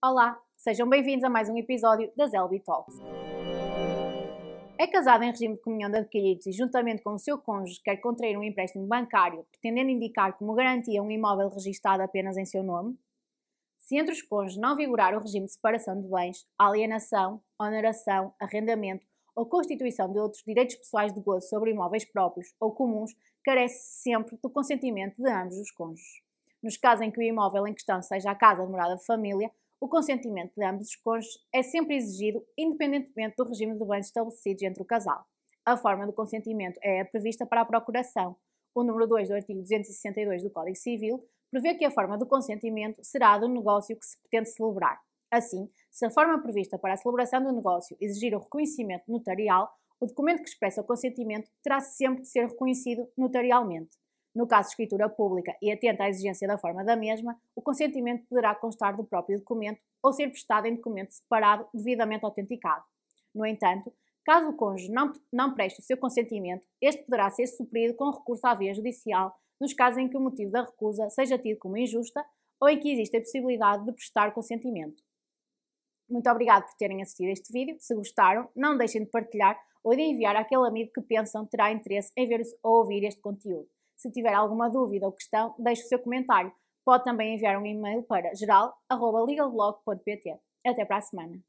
Olá, sejam bem-vindos a mais um episódio das Zelby Talks. É casado em regime de comunhão de adquiridos e, juntamente com o seu cônjuge, quer contrair um empréstimo bancário, pretendendo indicar como garantia um imóvel registado apenas em seu nome? Se entre os cônjuges não vigorar o regime de separação de bens, alienação, oneração, arrendamento ou constituição de outros direitos pessoais de gozo sobre imóveis próprios ou comuns, carece sempre do consentimento de ambos os cônjuges. Nos casos em que o imóvel em questão seja a casa de morada de família, o consentimento de ambos os cônjuges é sempre exigido independentemente do regime de bens estabelecidos entre o casal. A forma do consentimento é a prevista para a procuração. O número 2 do artigo 262 do Código Civil prevê que a forma do consentimento será a do negócio que se pretende celebrar. Assim, se a forma prevista para a celebração do negócio exigir o reconhecimento notarial, o documento que expressa o consentimento terá sempre de ser reconhecido notarialmente. No caso de escritura pública e atenta à exigência da forma da mesma, o consentimento poderá constar do próprio documento ou ser prestado em documento separado devidamente autenticado. No entanto, caso o cônjuge não, não preste o seu consentimento, este poderá ser suprido com recurso à via judicial nos casos em que o motivo da recusa seja tido como injusta ou em que existe a possibilidade de prestar consentimento. Muito obrigado por terem assistido a este vídeo. Se gostaram, não deixem de partilhar ou de enviar àquele amigo que pensam terá interesse em ver ou ouvir este conteúdo. Se tiver alguma dúvida ou questão, deixe o seu comentário. Pode também enviar um e-mail para geral.legalblog.pt. Até para a semana!